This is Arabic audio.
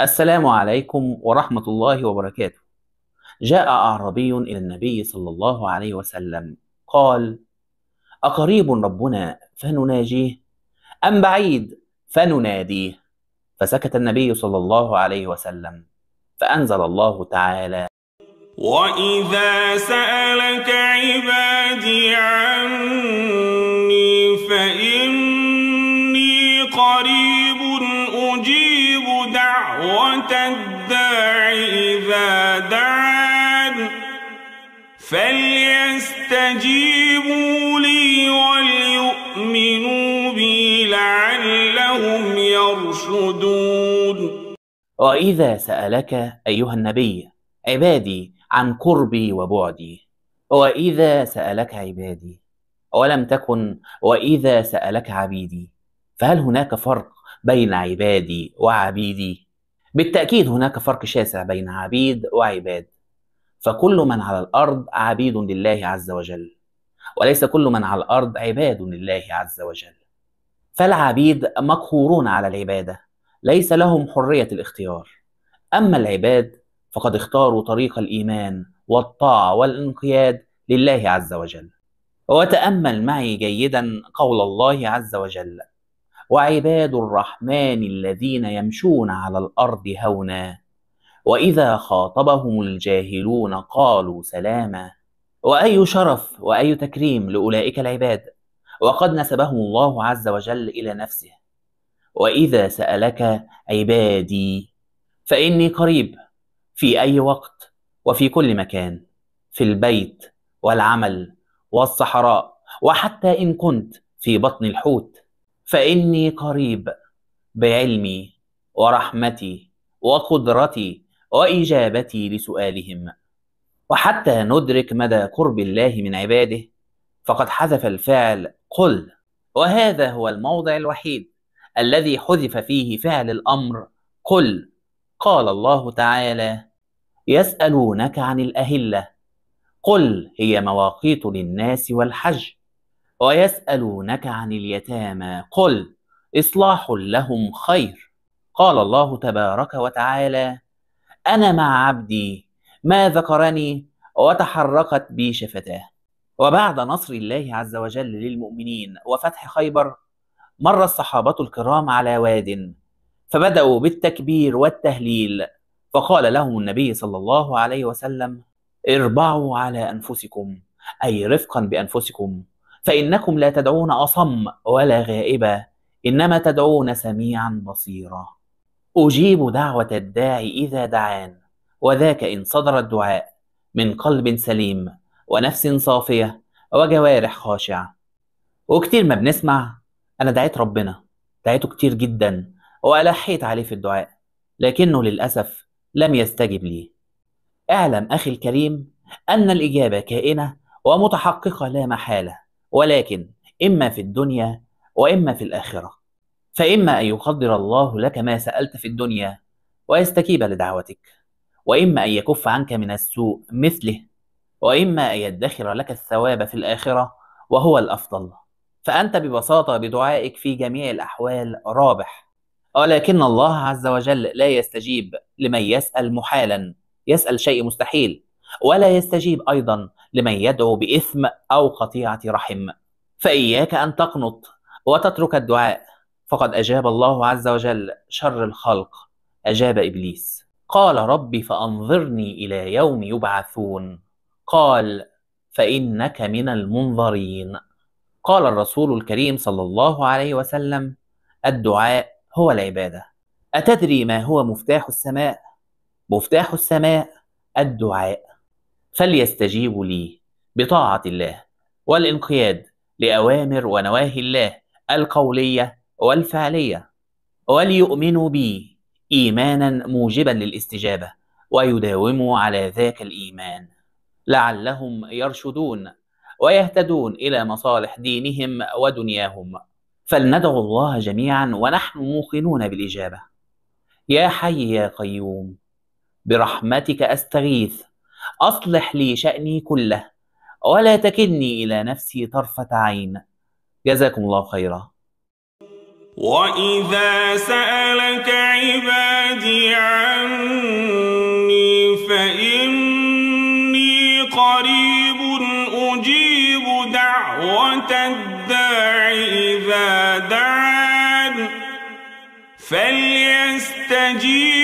السلام عليكم ورحمة الله وبركاته. جاء أعرابي إلى النبي صلى الله عليه وسلم قال: أقريب ربنا فنناجيه أم بعيد فنناديه؟ فسكت النبي صلى الله عليه وسلم فأنزل الله تعالى: وإذا سأل وتدعي إذا دعان فليستجيبوا لي وليؤمنوا بي لعلهم يرشدون وإذا سألك أيها النبي عبادي عن قربي وبعدي وإذا سألك عبادي ولم تكن وإذا سألك عبيدي فهل هناك فرق بين عبادي وعبيدي بالتأكيد هناك فرق شاسع بين عبيد وعباد فكل من على الأرض عبيد لله عز وجل وليس كل من على الأرض عباد لله عز وجل فالعبيد مقهورون على العبادة ليس لهم حرية الاختيار أما العباد فقد اختاروا طريق الإيمان والطاعة والانقياد لله عز وجل وتأمل معي جيدا قول الله عز وجل وعباد الرحمن الذين يمشون على الأرض هونا وإذا خاطبهم الجاهلون قالوا سلاما وأي شرف وأي تكريم لأولئك العباد وقد نسبهم الله عز وجل إلى نفسه وإذا سألك عبادي فإني قريب في أي وقت وفي كل مكان في البيت والعمل والصحراء وحتى إن كنت في بطن الحوت فاني قريب بعلمي ورحمتي وقدرتي واجابتي لسؤالهم وحتى ندرك مدى قرب الله من عباده فقد حذف الفعل قل وهذا هو الموضع الوحيد الذي حذف فيه فعل الامر قل قال الله تعالى يسالونك عن الاهله قل هي مواقيت للناس والحج ويسألونك عن اليتامى قل إصلاح لهم خير قال الله تبارك وتعالى أنا مع عبدي ما ذكرني وتحركت بي شفتاه وبعد نصر الله عز وجل للمؤمنين وفتح خيبر مر الصحابة الكرام على واد فبدأوا بالتكبير والتهليل فقال لهم النبي صلى الله عليه وسلم اربعوا على أنفسكم أي رفقا بأنفسكم فإنكم لا تدعون أصم ولا غائبا إنما تدعون سميعا بصيرا أجيب دعوة الداعي إذا دعان وذاك إن صدر الدعاء من قلب سليم ونفس صافية وجوارح خاشعة وكتير ما بنسمع أنا دعيت ربنا دعيته كتير جدا وألحيت عليه في الدعاء لكنه للأسف لم يستجب لي اعلم أخي الكريم أن الإجابة كائنة ومتحققة لا محالة ولكن إما في الدنيا وإما في الآخرة فإما أن يقدر الله لك ما سألت في الدنيا ويستجيب لدعوتك وإما أن يكف عنك من السوء مثله وإما أن يدخر لك الثواب في الآخرة وهو الأفضل فأنت ببساطة بدعائك في جميع الأحوال رابح ولكن الله عز وجل لا يستجيب لمن يسأل محالا يسأل شيء مستحيل ولا يستجيب أيضا لمن يدعو بإثم أو قطيعة رحم فإياك أن تقنط وتترك الدعاء فقد أجاب الله عز وجل شر الخلق أجاب إبليس قال رب فأنظرني إلى يوم يبعثون قال فإنك من المنظرين قال الرسول الكريم صلى الله عليه وسلم الدعاء هو العبادة أتدري ما هو مفتاح السماء؟ مفتاح السماء الدعاء فليستجيبوا لي بطاعة الله والانقياد لأوامر ونواهي الله القولية والفعلية وليؤمنوا بي إيمانا موجبا للاستجابة ويداوموا على ذاك الإيمان لعلهم يرشدون ويهتدون إلى مصالح دينهم ودنياهم فلندعو الله جميعا ونحن موقنون بالإجابة يا حي يا قيوم برحمتك أستغيث أصلح لي شأني كله ولا تكلني إلى نفسي طرفة عين جزاكم الله خيرا وإذا سألك عبادي عني فإني قريب أجيب دعوة الداع إذا دعان فليستجيب